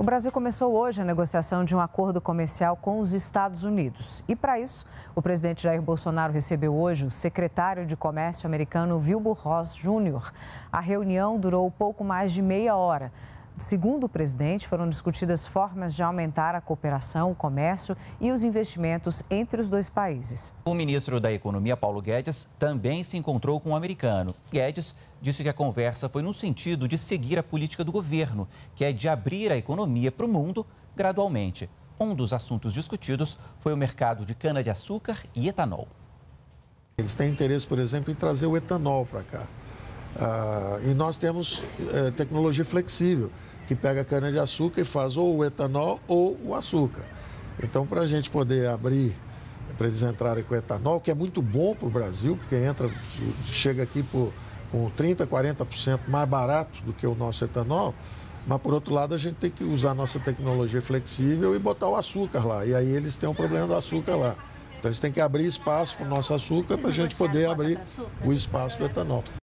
O Brasil começou hoje a negociação de um acordo comercial com os Estados Unidos. E para isso, o presidente Jair Bolsonaro recebeu hoje o secretário de Comércio americano Wilbur Ross Jr. A reunião durou pouco mais de meia hora. Segundo o presidente, foram discutidas formas de aumentar a cooperação, o comércio e os investimentos entre os dois países. O ministro da Economia, Paulo Guedes, também se encontrou com o um americano. Guedes disse que a conversa foi no sentido de seguir a política do governo, que é de abrir a economia para o mundo gradualmente. Um dos assuntos discutidos foi o mercado de cana-de-açúcar e etanol. Eles têm interesse, por exemplo, em trazer o etanol para cá. Ah, e nós temos eh, tecnologia flexível, que pega a cana-de-açúcar e faz ou o etanol ou o açúcar. Então, para a gente poder abrir, para eles entrarem com etanol, que é muito bom para o Brasil, porque entra, chega aqui por, com 30%, 40% mais barato do que o nosso etanol, mas por outro lado a gente tem que usar a nossa tecnologia flexível e botar o açúcar lá. E aí eles têm um problema do açúcar lá. Então eles têm que abrir espaço para o nosso açúcar para a gente poder abrir o espaço do etanol.